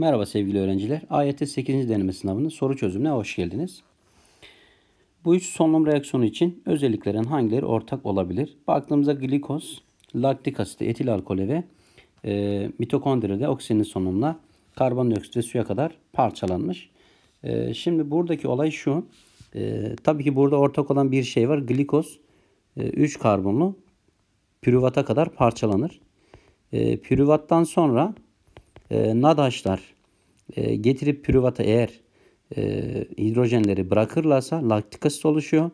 Merhaba sevgili öğrenciler. AYT 8. deneme sınavının soru çözümüne hoş geldiniz. Bu üç solunum reaksiyonu için özelliklerin hangileri ortak olabilir? Baktığımızda glikoz, laktik asit, etil alkolü ve e, mitokondride oksijenin solunumla karbondioksit ve suya kadar parçalanmış. E, şimdi buradaki olay şu. E, tabii ki burada ortak olan bir şey var. Glikoz 3 e, karbonlu pürüvata kadar parçalanır. E, pürüvattan sonra e, ee, nadaşlar e, getirip pürüvata eğer e, hidrojenleri bırakırlarsa laktik asit oluşuyor.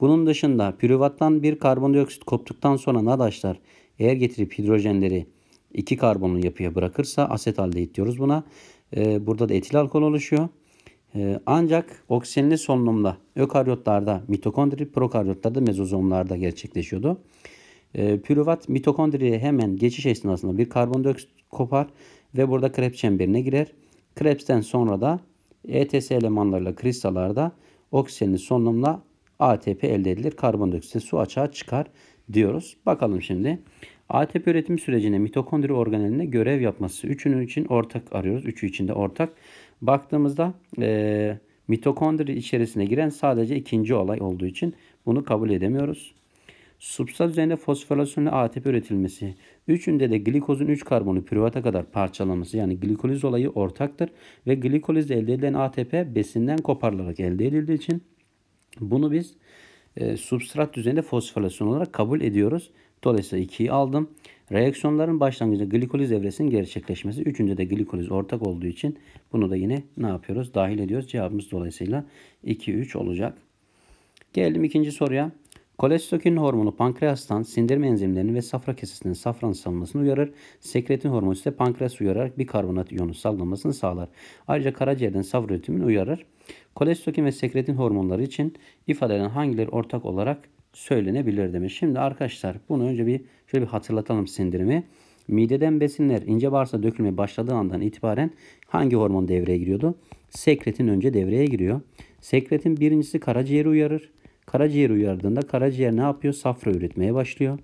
Bunun dışında pürüvattan bir karbondioksit koptuktan sonra nadaşlar eğer getirip hidrojenleri iki karbonlu yapıya bırakırsa asetaldehit diyoruz buna. E, burada da etil alkol oluşuyor. Ee, ancak oksijenli solunumda ökaryotlarda mitokondri, prokaryotlarda mezozomlarda gerçekleşiyordu. pürüvat mitokondriye hemen geçiş esnasında bir karbondioksit kopar ve burada Krebs çemberine girer. Krebs'ten sonra da ETS elemanlarıyla kristallarda oksijenin solunumla ATP elde edilir. Karbondioksit su açığa çıkar diyoruz. Bakalım şimdi. ATP üretim sürecinde mitokondri organelinde görev yapması. Üçünün için ortak arıyoruz. Üçü için de ortak. Baktığımızda e, mitokondri içerisine giren sadece ikinci olay olduğu için bunu kabul edemiyoruz. Substrat üzerinde fosforilasyonla ATP üretilmesi. Üçünde de glikozun 3 karbonu privata kadar parçalanması yani glikoliz olayı ortaktır ve glikoliz elde edilen ATP besinden koparılarak elde edildiği için bunu biz e, substrat düzeyinde fosforilasyon olarak kabul ediyoruz. Dolayısıyla 2'yi aldım. Reaksiyonların başlangıcında glikoliz evresinin gerçekleşmesi. Üçüncü de glikoliz ortak olduğu için bunu da yine ne yapıyoruz? Dahil ediyoruz. Cevabımız dolayısıyla 2-3 olacak. Geldim ikinci soruya. Kolestokin hormonu pankreastan sindirme enzimlerinin ve safra kesesinin safran salınmasını uyarır. Sekretin hormonu ise pankreas uyararak bir karbonat iyonu salınmasını sağlar. Ayrıca karaciğerden safra üretimini uyarır. Kolestokin ve sekretin hormonları için ifadelerin hangileri ortak olarak söylenebilir demiş. Şimdi arkadaşlar bunu önce bir şöyle bir hatırlatalım sindirimi. Mideden besinler ince bağırsa dökülme başladığı andan itibaren hangi hormon devreye giriyordu? Sekretin önce devreye giriyor. Sekretin birincisi karaciğeri uyarır. Karaciğer uyardığında karaciğer ne yapıyor? Safra üretmeye başlıyor.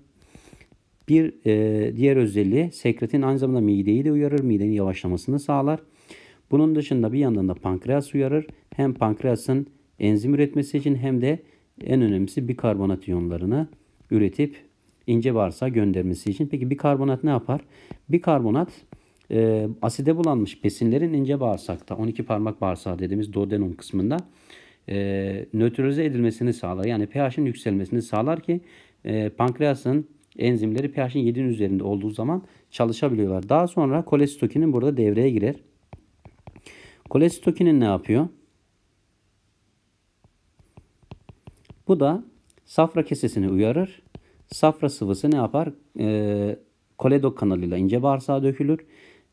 Bir e, diğer özelliği sekretin aynı zamanda mideyi de uyarır. Midenin yavaşlamasını sağlar. Bunun dışında bir yandan da pankreas uyarır. Hem pankreasın enzim üretmesi için hem de en önemlisi bikarbonat iyonlarını üretip ince bağırsağa göndermesi için. Peki bikarbonat ne yapar? Bikarbonat e, aside bulanmış besinlerin ince bağırsakta 12 parmak bağırsağı dediğimiz duodenum kısmında e, nötralize edilmesini sağlar. Yani pH'in yükselmesini sağlar ki e, pankreasın enzimleri pH'in 7'nin üzerinde olduğu zaman çalışabiliyorlar. Daha sonra kolestokinin burada devreye girer. Kolestokinin ne yapıyor? Bu da safra kesesini uyarır. Safra sıvısı ne yapar? E, koledok kanalıyla ince bağırsağa dökülür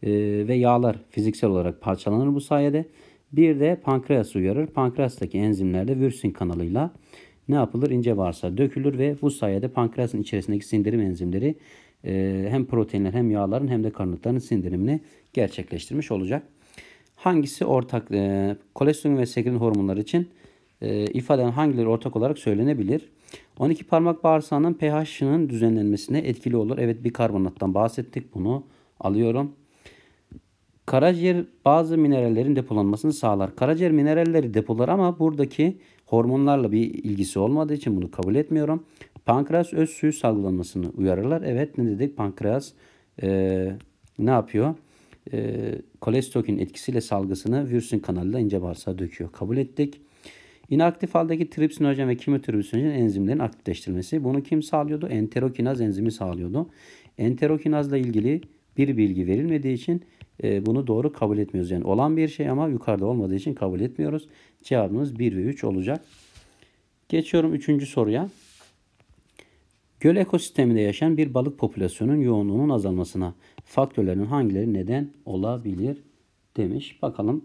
e, ve yağlar fiziksel olarak parçalanır bu sayede. Bir de pankreas uyarır. Pankreastaki enzimlerde virsin kanalıyla ne yapılır? İnce bağırsağa dökülür ve bu sayede pankreasın içerisindeki sindirim enzimleri e, hem proteinler hem yağların hem de karınlıkların sindirimini gerçekleştirmiş olacak. Hangisi ortak? E, kolesterol ve sekrin hormonları için e, ifaden hangileri ortak olarak söylenebilir? 12 parmak bağırsağının pH'ının düzenlenmesine etkili olur. Evet bir karbonattan bahsettik bunu alıyorum. Karaciğer bazı minerallerin depolanmasını sağlar. Karaciğer mineralleri depolar ama buradaki hormonlarla bir ilgisi olmadığı için bunu kabul etmiyorum. Pankreas öz suyu salgılanmasını uyarırlar. Evet ne dedik pankreas e, ne yapıyor? E, kolestokin etkisiyle salgısını virüsün kanalıyla ince bağırsağa döküyor. Kabul ettik. İnaktif haldeki tripsinojen ve kimotripsinojen enzimlerin aktifleştirmesi. Bunu kim sağlıyordu? Enterokinaz enzimi sağlıyordu. Enterokinazla ilgili bir bilgi verilmediği için ee, bunu doğru kabul etmiyoruz. Yani olan bir şey ama yukarıda olmadığı için kabul etmiyoruz. Cevabımız 1 ve 3 olacak. Geçiyorum 3. soruya. Göl ekosisteminde yaşayan bir balık popülasyonunun yoğunluğunun azalmasına faktörlerin hangileri neden olabilir demiş. Bakalım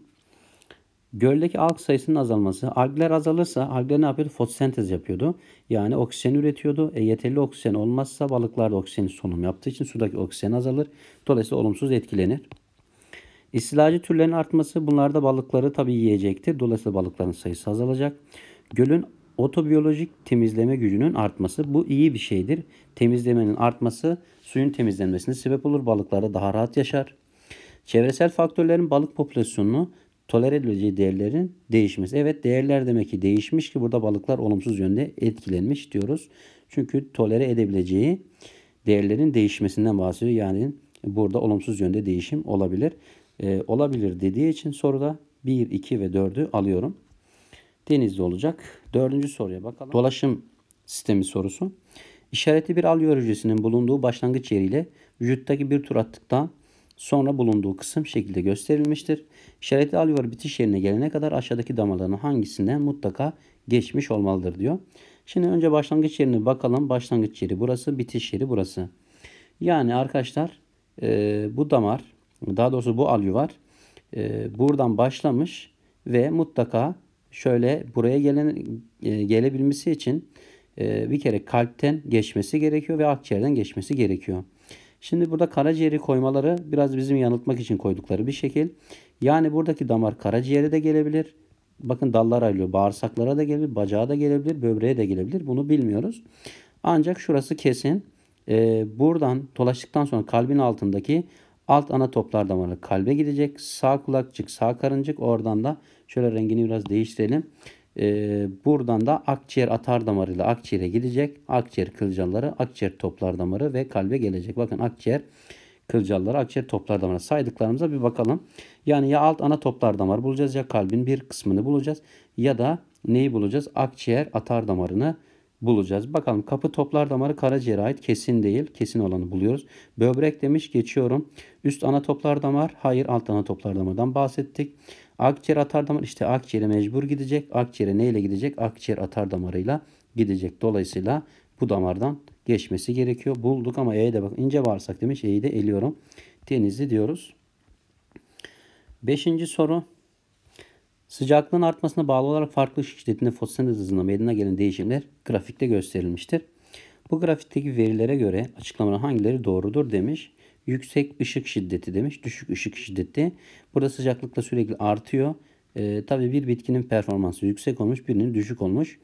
Göldeki alg sayısının azalması. Algler azalırsa algler ne yapıyordu? Fotosentez yapıyordu. Yani oksijen üretiyordu. E, yeterli oksijen olmazsa balıklar da oksijenin solunum yaptığı için sudaki oksijen azalır. Dolayısıyla olumsuz etkilenir. İstilacı türlerin artması bunlarda balıkları tabii yiyecektir. Dolayısıyla balıkların sayısı azalacak. Gölün otobiyolojik temizleme gücünün artması bu iyi bir şeydir. Temizlemenin artması suyun temizlenmesine sebep olur. Balıklar daha rahat yaşar. Çevresel faktörlerin balık popülasyonunu tolere edileceği değerlerin değişmesi. Evet değerler demek ki değişmiş ki burada balıklar olumsuz yönde etkilenmiş diyoruz. Çünkü tolere edebileceği değerlerin değişmesinden bahsediyor. Yani burada olumsuz yönde değişim olabilir e, olabilir dediği için soruda 1, 2 ve 4'ü alıyorum. Denizli olacak. Dördüncü soruya bakalım. Dolaşım sistemi sorusu. İşaretli bir alyo hücresinin bulunduğu başlangıç yeriyle vücuttaki bir tur attıktan sonra bulunduğu kısım şekilde gösterilmiştir. İşaretli alveol bitiş yerine gelene kadar aşağıdaki damarların hangisinden mutlaka geçmiş olmalıdır diyor. Şimdi önce başlangıç yerine bakalım. Başlangıç yeri burası, bitiş yeri burası. Yani arkadaşlar e, bu damar daha doğrusu bu alyuvar e, ee, buradan başlamış ve mutlaka şöyle buraya gelen e, gelebilmesi için e, bir kere kalpten geçmesi gerekiyor ve akciğerden geçmesi gerekiyor. Şimdi burada karaciğeri koymaları biraz bizim yanıltmak için koydukları bir şekil. Yani buradaki damar karaciğere de gelebilir. Bakın dallar ayrılıyor. Bağırsaklara da gelebilir, bacağa da gelebilir, böbreğe de gelebilir. Bunu bilmiyoruz. Ancak şurası kesin. Ee, buradan dolaştıktan sonra kalbin altındaki Alt ana toplar damarı kalbe gidecek. Sağ kulakçık, sağ karıncık. Oradan da şöyle rengini biraz değiştirelim. Ee, buradan da akciğer atar damarıyla akciğere gidecek. Akciğer kılcalları, akciğer toplar damarı ve kalbe gelecek. Bakın akciğer kılcalları, akciğer toplar damarı saydıklarımıza bir bakalım. Yani ya alt ana toplar damarı bulacağız ya kalbin bir kısmını bulacağız ya da neyi bulacağız? Akciğer atar damarını bulacağız bulacağız. Bakalım kapı toplar damarı karaciğere ait kesin değil. Kesin olanı buluyoruz. Böbrek demiş geçiyorum. Üst ana toplar damar hayır alt ana toplar damardan bahsettik. Akciğer atar damar işte akciğere mecbur gidecek. Akciğere neyle gidecek? Akciğer atar damarıyla gidecek. Dolayısıyla bu damardan geçmesi gerekiyor. Bulduk ama E'ye de bak ince bağırsak demiş. E'yi de eliyorum. Denizli diyoruz. Beşinci soru. Sıcaklığın artmasına bağlı olarak farklı ışık şiddetinde fotosentez hızına meydana gelen değişimler grafikte gösterilmiştir. Bu grafikteki verilere göre açıklamalar hangileri doğrudur demiş. Yüksek ışık şiddeti demiş. Düşük ışık şiddeti. Burada sıcaklıkla sürekli artıyor. E, tabii bir bitkinin performansı yüksek olmuş, birinin düşük olmuş.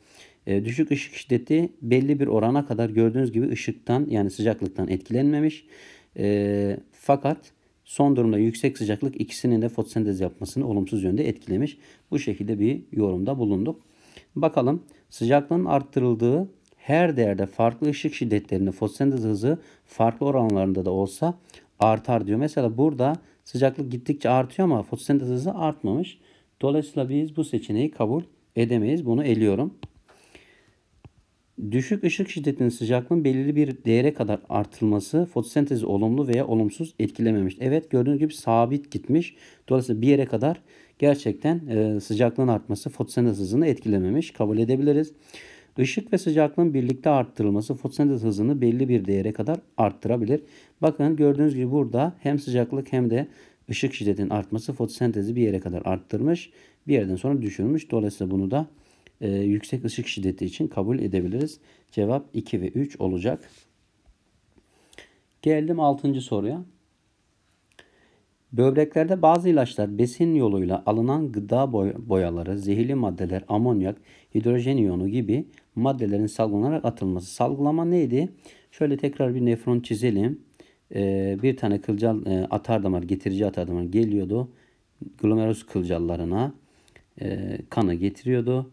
E, düşük ışık şiddeti belli bir orana kadar gördüğünüz gibi ışıktan yani sıcaklıktan etkilenmemiş. E, fakat Son durumda yüksek sıcaklık ikisinin de fotosentez yapmasını olumsuz yönde etkilemiş. Bu şekilde bir yorumda bulunduk. Bakalım sıcaklığın arttırıldığı her değerde farklı ışık şiddetlerinde fotosentez hızı farklı oranlarında da olsa artar diyor. Mesela burada sıcaklık gittikçe artıyor ama fotosentez hızı artmamış. Dolayısıyla biz bu seçeneği kabul edemeyiz. Bunu eliyorum. Düşük ışık şiddetinin sıcaklığın belirli bir değere kadar artılması fotosentezi olumlu veya olumsuz etkilememiş. Evet gördüğünüz gibi sabit gitmiş. Dolayısıyla bir yere kadar gerçekten e, sıcaklığın artması fotosentez hızını etkilememiş. Kabul edebiliriz. Işık ve sıcaklığın birlikte arttırılması fotosentez hızını belli bir değere kadar arttırabilir. Bakın gördüğünüz gibi burada hem sıcaklık hem de ışık şiddetinin artması fotosentezi bir yere kadar arttırmış. Bir yerden sonra düşürmüş. Dolayısıyla bunu da e, yüksek ışık şiddeti için kabul edebiliriz. Cevap 2 ve 3 olacak. Geldim 6. soruya. Böbreklerde bazı ilaçlar besin yoluyla alınan gıda boyaları, zehirli maddeler, amonyak, hidrojen iyonu gibi maddelerin salgılanarak atılması. Salgılama neydi? Şöyle tekrar bir nefron çizelim. Ee, bir tane kılcal e, atar damar, getirici atar damar geliyordu. Glomerus kılcallarına e, kanı getiriyordu.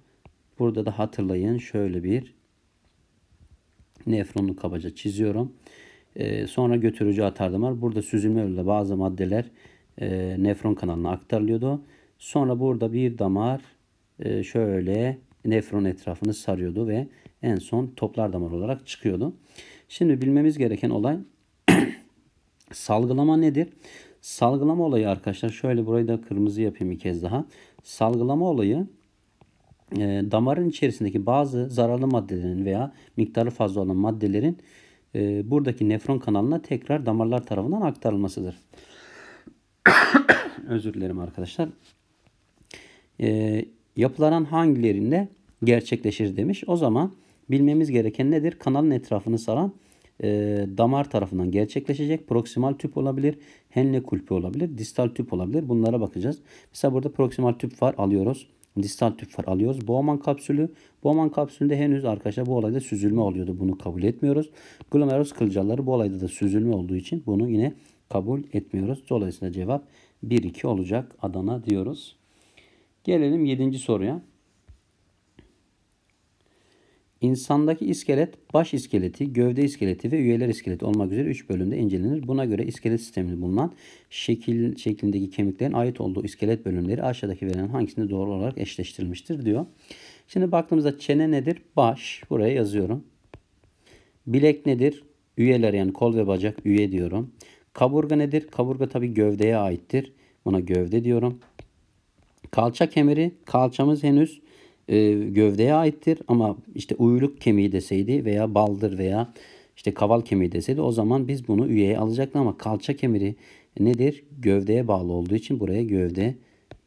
Burada da hatırlayın şöyle bir nefronu kabaca çiziyorum. E, sonra götürücü atardım Burada süzülme yoluyla bazı maddeler e, nefron kanalına aktarılıyordu. Sonra burada bir damar e, şöyle nefron etrafını sarıyordu ve en son toplar damar olarak çıkıyordu. Şimdi bilmemiz gereken olay salgılama nedir? Salgılama olayı arkadaşlar şöyle burayı da kırmızı yapayım bir kez daha. Salgılama olayı e, damarın içerisindeki bazı zararlı maddelerin veya miktarı fazla olan maddelerin e, buradaki nefron kanalına tekrar damarlar tarafından aktarılmasıdır. Özür dilerim arkadaşlar. E, yapılaran hangilerinde gerçekleşir demiş. O zaman bilmemiz gereken nedir? Kanalın etrafını saran e, damar tarafından gerçekleşecek. Proksimal tüp olabilir, henle kulpi olabilir, distal tüp olabilir. Bunlara bakacağız. Mesela burada proksimal tüp var alıyoruz distal tüp far alıyoruz. Bowman kapsülü. Bowman kapsülünde henüz arkadaşlar bu olayda süzülme oluyordu. Bunu kabul etmiyoruz. Glomeros kılcalları bu olayda da süzülme olduğu için bunu yine kabul etmiyoruz. Dolayısıyla cevap 1-2 olacak Adana diyoruz. Gelelim 7. soruya. İnsandaki iskelet baş iskeleti, gövde iskeleti ve üyeler iskeleti olmak üzere 3 bölümde incelenir. Buna göre iskelet sisteminde bulunan şekil şeklindeki kemiklerin ait olduğu iskelet bölümleri aşağıdaki verilen hangisinde doğru olarak eşleştirilmiştir diyor. Şimdi baktığımızda çene nedir? Baş. Buraya yazıyorum. Bilek nedir? Üyeler yani kol ve bacak üye diyorum. Kaburga nedir? Kaburga tabii gövdeye aittir. Buna gövde diyorum. Kalça kemeri. Kalçamız henüz e, gövdeye aittir ama işte uyluk kemiği deseydi veya baldır veya işte kaval kemiği deseydi o zaman biz bunu üyeye alacaktık ama kalça kemiri nedir? Gövdeye bağlı olduğu için buraya gövde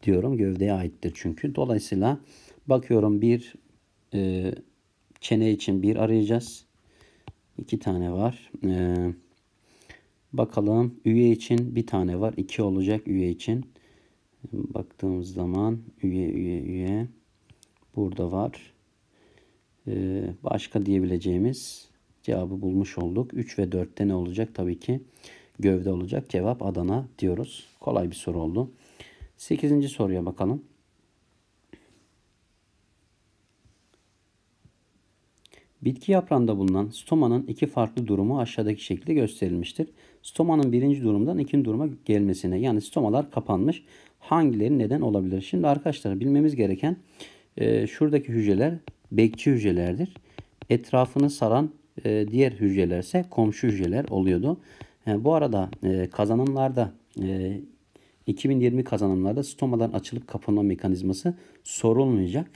diyorum. Gövdeye aittir çünkü. Dolayısıyla bakıyorum bir e, çene için bir arayacağız. İki tane var. E, bakalım üye için bir tane var. iki olacak üye için. Baktığımız zaman üye üye üye burada var. Ee, başka diyebileceğimiz cevabı bulmuş olduk. 3 ve 4'te ne olacak? Tabii ki gövde olacak. Cevap Adana diyoruz. Kolay bir soru oldu. 8. soruya bakalım. Bitki yaprağında bulunan stomanın iki farklı durumu aşağıdaki şekilde gösterilmiştir. Stomanın birinci durumdan ikinci duruma gelmesine yani stomalar kapanmış hangileri neden olabilir? Şimdi arkadaşlar bilmemiz gereken e, şuradaki hücreler bekçi hücrelerdir. Etrafını saran e, diğer hücreler ise komşu hücreler oluyordu. Yani ee, bu arada e, kazanımlarda e, 2020 kazanımlarda stomadan açılıp kapanma mekanizması sorulmayacak.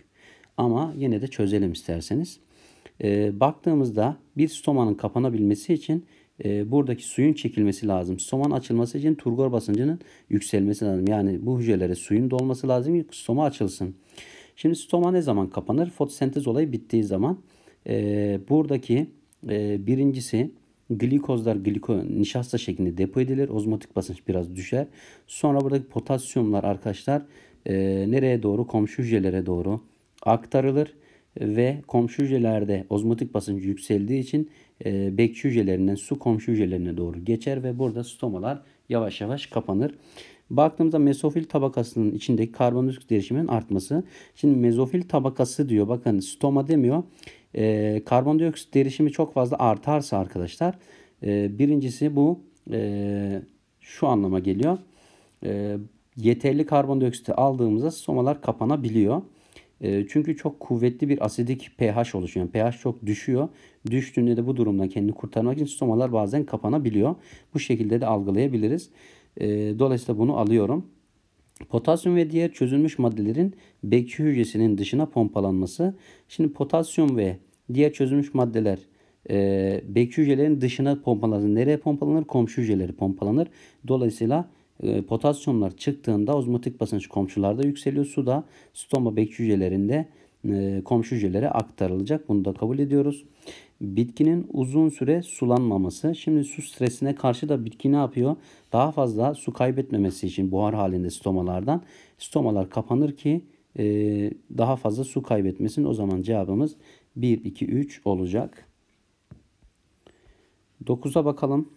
Ama yine de çözelim isterseniz. E, baktığımızda bir stomanın kapanabilmesi için e, buradaki suyun çekilmesi lazım. Stomanın açılması için turgor basıncının yükselmesi lazım. Yani bu hücrelere suyun dolması lazım ki stoma açılsın. Şimdi stoma ne zaman kapanır? Fotosentez olayı bittiği zaman. E, buradaki e, birincisi glikozlar gliko nişasta şeklinde depo edilir. Ozmotik basınç biraz düşer. Sonra buradaki potasyumlar arkadaşlar e, nereye doğru? Komşu hücrelere doğru aktarılır ve komşu hücrelerde ozmotik basınç yükseldiği için e, bekçi hücrelerinden su komşu hücrelerine doğru geçer ve burada stomalar yavaş yavaş kapanır. Baktığımızda mesofil tabakasının içindeki karbondioksit derişiminin artması. Şimdi mezofil tabakası diyor. Bakın stoma demiyor. E, karbondioksit derişimi çok fazla artarsa arkadaşlar e, birincisi bu e, şu anlama geliyor. E, yeterli karbondioksiti aldığımızda stomalar kapanabiliyor. E, çünkü çok kuvvetli bir asidik pH oluşuyor. Yani pH çok düşüyor. Düştüğünde de bu durumdan kendini kurtarmak için stomalar bazen kapanabiliyor. Bu şekilde de algılayabiliriz. Ee, dolayısıyla bunu alıyorum. Potasyum ve diğer çözülmüş maddelerin bekçi hücresinin dışına pompalanması. Şimdi potasyum ve diğer çözülmüş maddeler e, bekçi hücrelerin dışına pompalanır. Nereye pompalanır? Komşu hücreleri pompalanır. Dolayısıyla e, potasyumlar çıktığında ozmotik basınç komşularda yükseliyor. Su da stoma bekçi hücrelerinde e, komşu hücrelere aktarılacak. Bunu da kabul ediyoruz bitkinin uzun süre sulanmaması. Şimdi su stresine karşı da bitki ne yapıyor? Daha fazla su kaybetmemesi için buhar halinde stomalardan stomalar kapanır ki e, daha fazla su kaybetmesin. O zaman cevabımız 1, 2, 3 olacak. 9'a bakalım.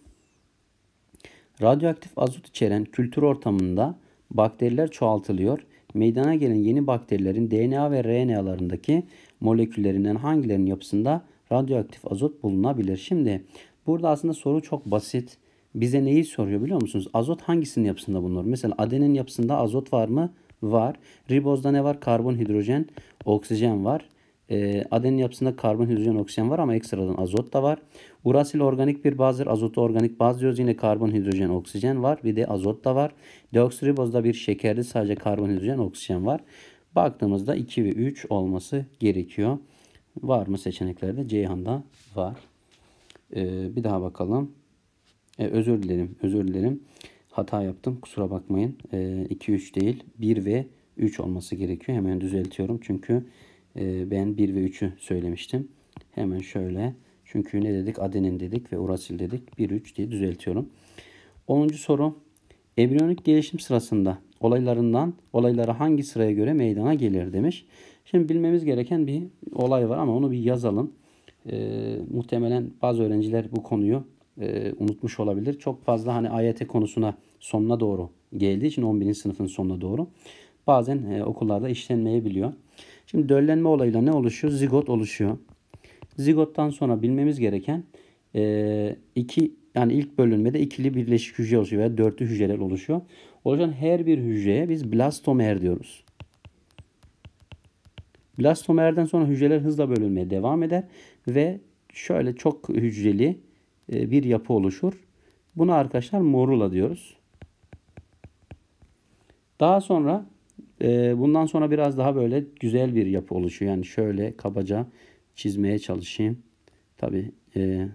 Radyoaktif azot içeren kültür ortamında bakteriler çoğaltılıyor. Meydana gelen yeni bakterilerin DNA ve RNA'larındaki moleküllerinden hangilerinin yapısında radyoaktif azot bulunabilir. Şimdi burada aslında soru çok basit. Bize neyi soruyor biliyor musunuz? Azot hangisinin yapısında bulunur? Mesela adenin yapısında azot var mı? Var. Ribozda ne var? Karbon, hidrojen, oksijen var. E, adenin yapısında karbon, hidrojen, oksijen var ama ekstradan azot da var. Urasil organik bir bazdır. Azotu organik baz diyoruz. Yine karbon, hidrojen, oksijen var. Bir de azot da var. Deoksiribozda bir şekerli sadece karbon, hidrojen, oksijen var. Baktığımızda 2 ve 3 olması gerekiyor. Var mı seçeneklerde? Ceyhan'da var. Ee, bir daha bakalım. Ee, özür dilerim. Özür dilerim. Hata yaptım. Kusura bakmayın. Ee, 2, 3 değil. 1 ve 3 olması gerekiyor. Hemen düzeltiyorum. Çünkü e, ben 1 ve 3'ü söylemiştim. Hemen şöyle. Çünkü ne dedik? Adenin dedik ve urasil dedik. 1, 3 diye düzeltiyorum. 10. soru. Embriyonik gelişim sırasında olaylarından olayları hangi sıraya göre meydana gelir demiş. Şimdi bilmemiz gereken bir olay var ama onu bir yazalım. Ee, muhtemelen bazı öğrenciler bu konuyu e, unutmuş olabilir. Çok fazla hani AYT konusuna sonuna doğru geldiği için 11. sınıfın sonuna doğru bazen e, okullarda işlenmeyebiliyor. Şimdi döllenme olayıyla ne oluşuyor? Zigot oluşuyor. Zigottan sonra bilmemiz gereken e, iki yani ilk bölünmede ikili birleşik hücre oluşuyor veya dörtlü hücreler oluşuyor oluşan her bir hücreye biz blastomer diyoruz. Blastomerden sonra hücreler hızla bölünmeye devam eder ve şöyle çok hücreli e, bir yapı oluşur. Buna arkadaşlar morula diyoruz. Daha sonra e, bundan sonra biraz daha böyle güzel bir yapı oluşuyor. Yani şöyle kabaca çizmeye çalışayım. Tabi e,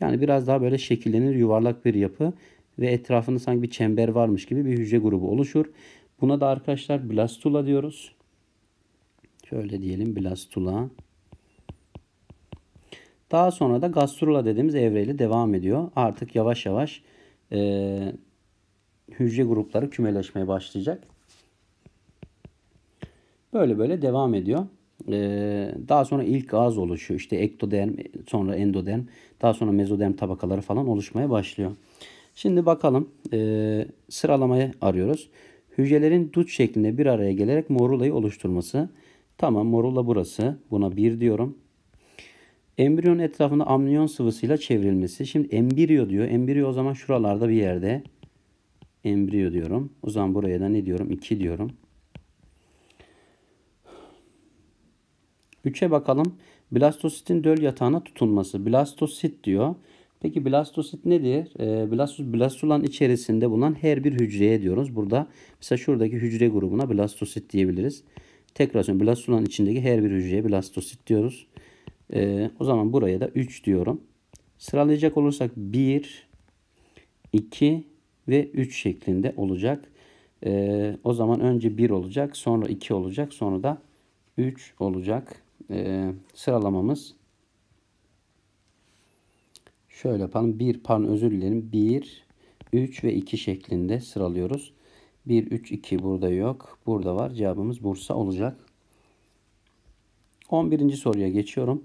yani biraz daha böyle şekillenir yuvarlak bir yapı ve etrafında sanki bir çember varmış gibi bir hücre grubu oluşur. Buna da arkadaşlar blastula diyoruz. Şöyle diyelim blastula. Daha sonra da gastrula dediğimiz evreyle devam ediyor. Artık yavaş yavaş e, hücre grupları kümeleşmeye başlayacak. Böyle böyle devam ediyor. Ee, daha sonra ilk ağız oluşuyor. İşte ektoderm, sonra endoderm, daha sonra mezoderm tabakaları falan oluşmaya başlıyor. Şimdi bakalım e, sıralamayı arıyoruz. Hücrelerin dut şeklinde bir araya gelerek morulayı oluşturması. Tamam morula burası. Buna 1 diyorum. Embriyon etrafında amniyon sıvısıyla çevrilmesi. Şimdi embriyo diyor. Embriyo o zaman şuralarda bir yerde. Embriyo diyorum. O zaman buraya da ne diyorum? 2 diyorum. 3'e bakalım. Blastositin döl yatağına tutunması. Blastosit diyor. Peki blastosit nedir? E, ee, blastosit blastulan içerisinde bulunan her bir hücreye diyoruz. Burada mesela şuradaki hücre grubuna blastosit diyebiliriz. Tekrar söylüyorum blastulan içindeki her bir hücreye blastosit diyoruz. E, o zaman buraya da 3 diyorum. Sıralayacak olursak 1, 2 ve 3 şeklinde olacak. E, o zaman önce 1 olacak, sonra 2 olacak, sonra da 3 olacak. E, sıralamamız Şöyle yapalım. 1 pardon özür dilerim. 1, 3 ve 2 şeklinde sıralıyoruz. 1, 3, 2 burada yok. Burada var. Cevabımız Bursa olacak. 11. soruya geçiyorum.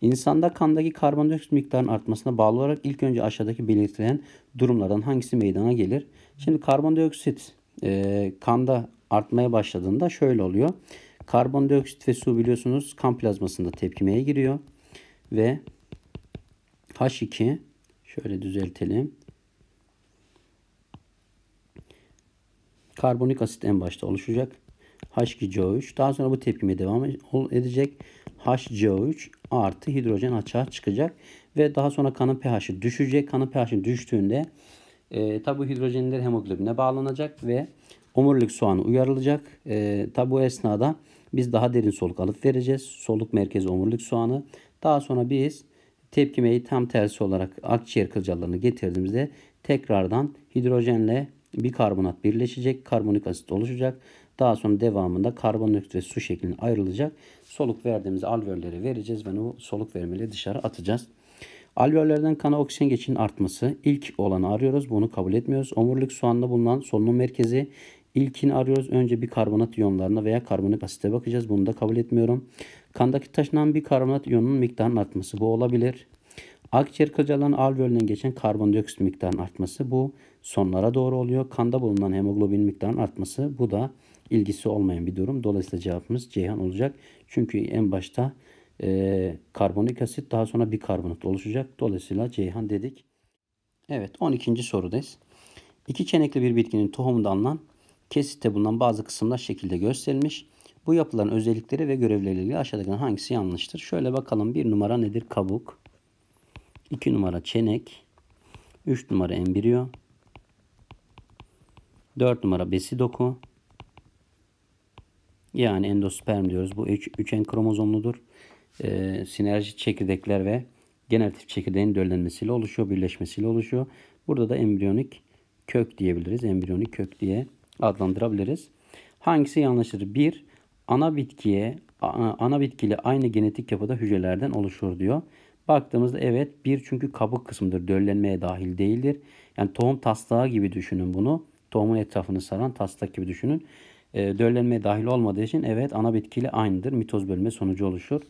İnsanda kandaki karbondioksit miktarının artmasına bağlı olarak ilk önce aşağıdaki belirtilen durumlardan hangisi meydana gelir? Şimdi karbondioksit e, kanda artmaya başladığında şöyle oluyor. Karbondioksit ve su biliyorsunuz kan plazmasında tepkimeye giriyor ve H2 şöyle düzeltelim. Karbonik asit en başta oluşacak. H2CO3. Daha sonra bu tepkime devam e- edecek. HCO3 artı hidrojen açığa çıkacak. Ve daha sonra kanın pH'i düşecek. Kanın pH'i düştüğünde e, tabi hidrojenler hemoglobine bağlanacak ve omurilik soğanı uyarılacak. E, tabi esnada biz daha derin soluk alıp vereceğiz. Soluk merkezi omurilik soğanı. Daha sonra biz Tepkimeyi tam tersi olarak akciğer kılcallarını getirdiğimizde tekrardan hidrojenle bikarbonat birleşecek. Karbonik asit oluşacak. Daha sonra devamında karbondioksit ve su şeklinde ayrılacak. Soluk verdiğimiz alveolleri vereceğiz ve o soluk vermeyle dışarı atacağız. Alveollerden kana oksijen geçişinin artması. ilk olanı arıyoruz. Bunu kabul etmiyoruz. Omurilik soğanında bulunan solunum merkezi. İlkini arıyoruz. Önce bir karbonat iyonlarına veya karbonik asite bakacağız. Bunu da kabul etmiyorum. Kandaki taşınan bir karbonat iyonunun miktarının artması. Bu olabilir. Akciğer kılcalarının alveolünden geçen karbondioksit miktarının artması. Bu sonlara doğru oluyor. Kanda bulunan hemoglobin miktarının artması. Bu da ilgisi olmayan bir durum. Dolayısıyla cevabımız Ceyhan olacak. Çünkü en başta e, karbonik asit daha sonra bir karbonat oluşacak. Dolayısıyla Ceyhan dedik. Evet 12. sorudayız. İki çenekli bir bitkinin tohumundan alınan Kesitte bulunan bazı kısımlar şekilde gösterilmiş. Bu yapıların özellikleri ve görevleriyle aşağıdaki hangisi yanlıştır? Şöyle bakalım. Bir numara nedir? Kabuk. 2 numara çenek. 3 numara embriyo. 4 numara besi doku. Yani endosperm diyoruz. Bu 3 en kromozomludur. Ee, sinerji çekirdekler ve generatif çekirdeğin döllenmesiyle oluşuyor, birleşmesiyle oluşuyor. Burada da embriyonik kök diyebiliriz. Embriyonik kök diye adlandırabiliriz. Hangisi yanlışır? 1. Ana bitkiye ana bitkili aynı genetik yapıda hücrelerden oluşur diyor. Baktığımızda evet bir çünkü kabuk kısmıdır. Döllenmeye dahil değildir. Yani tohum taslağı gibi düşünün bunu. Tohumun etrafını saran taslak gibi düşünün. E, döllenmeye dahil olmadığı için evet ana bitkili aynıdır. Mitoz bölme sonucu oluşur.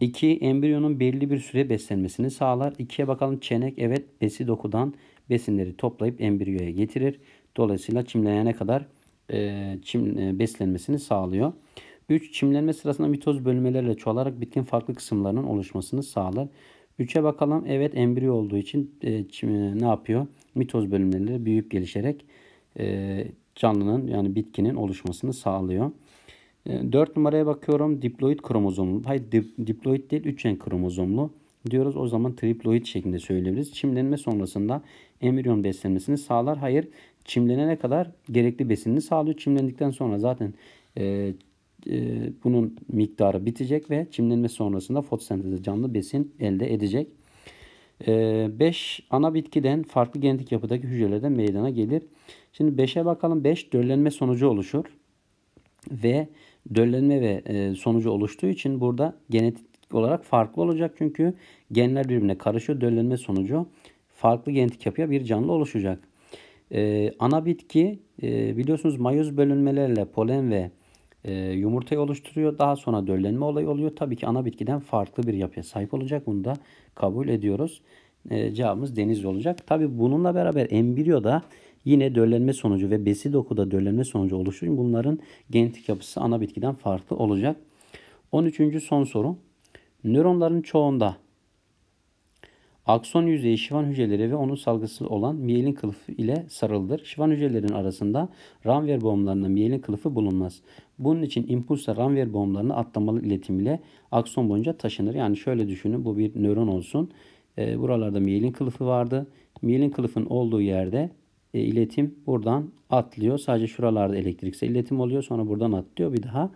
2. Embriyonun belli bir süre beslenmesini sağlar. 2'ye bakalım çenek evet besi dokudan besinleri toplayıp embriyoya getirir. Dolayısıyla çimlenene kadar e, çim, e, beslenmesini sağlıyor. 3. Çimlenme sırasında mitoz bölmelerle çoğalarak bitkin farklı kısımlarının oluşmasını sağlar. 3'e bakalım. Evet embriyo olduğu için e, çim, e, ne yapıyor? Mitoz bölümleri büyüyüp gelişerek e, canlının yani bitkinin oluşmasını sağlıyor. 4 e, numaraya bakıyorum. Diploid kromozomlu. Hayır dip, diploid değil üçgen kromozomlu diyoruz. O zaman triploid şeklinde söyleyebiliriz. Çimlenme sonrasında embriyon beslenmesini sağlar. Hayır çimlenene kadar gerekli besinini sağlıyor. Çimlendikten sonra zaten e, e, bunun miktarı bitecek ve çimlenme sonrasında fotosentezde canlı besin elde edecek. 5 e, ana bitkiden farklı genetik yapıdaki hücrelerde meydana gelir. Şimdi 5'e bakalım. 5 döllenme sonucu oluşur ve döllenme ve e, sonucu oluştuğu için burada genetik olarak farklı olacak. Çünkü genler birbirine karışıyor. Döllenme sonucu farklı genetik yapıya bir canlı oluşacak. Ee, ana bitki e, biliyorsunuz mayoz bölünmelerle polen ve e, yumurtayı oluşturuyor. Daha sonra döllenme olayı oluyor. Tabii ki ana bitkiden farklı bir yapıya sahip olacak. Bunu da kabul ediyoruz. E, cevabımız deniz olacak. Tabii bununla beraber embriyo da yine döllenme sonucu ve besi dokuda döllenme sonucu oluşuyor. Bunların genetik yapısı ana bitkiden farklı olacak. 13. son soru. Nöronların çoğunda Akson yüzeyi şivan hücreleri ve onun salgısı olan miyelin kılıfı ile sarılıdır. Şivan hücrelerinin arasında ranvier boğumlarında miyelin kılıfı bulunmaz. Bunun için impulsla ranvier boğumlarını atlamalı iletim ile akson boyunca taşınır. Yani şöyle düşünün bu bir nöron olsun. E, buralarda miyelin kılıfı vardı. Miyelin kılıfın olduğu yerde e, iletim buradan atlıyor. Sadece şuralarda elektrikse iletim oluyor. Sonra buradan atlıyor. Bir daha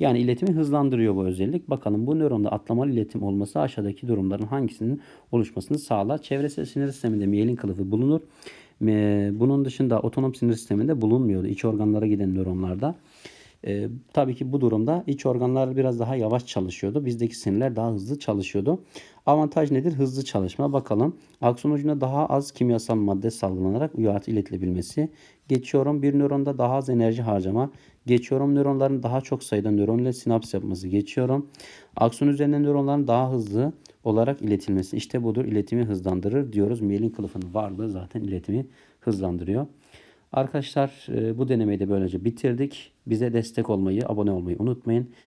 yani iletimi hızlandırıyor bu özellik. Bakalım bu nöronda atlamalı iletim olması aşağıdaki durumların hangisinin oluşmasını sağlar? Çevresel sinir sisteminde miyelin kılıfı bulunur. Bunun dışında otonom sinir sisteminde bulunmuyordu. İç organlara giden nöronlarda. E, tabii ki bu durumda iç organlar biraz daha yavaş çalışıyordu. Bizdeki sinirler daha hızlı çalışıyordu. Avantaj nedir? Hızlı çalışma. Bakalım. Akson ucuna daha az kimyasal madde salgılanarak uyartı iletilebilmesi. Geçiyorum. Bir nöronda daha az enerji harcama. Geçiyorum. Nöronların daha çok sayıda nöronla sinaps yapması. Geçiyorum. Akson üzerinde nöronların daha hızlı olarak iletilmesi. İşte budur. iletimi hızlandırır diyoruz. Miyelin kılıfının varlığı zaten iletimi hızlandırıyor. Arkadaşlar e, bu denemeyi de böylece bitirdik. Bize destek olmayı, abone olmayı unutmayın.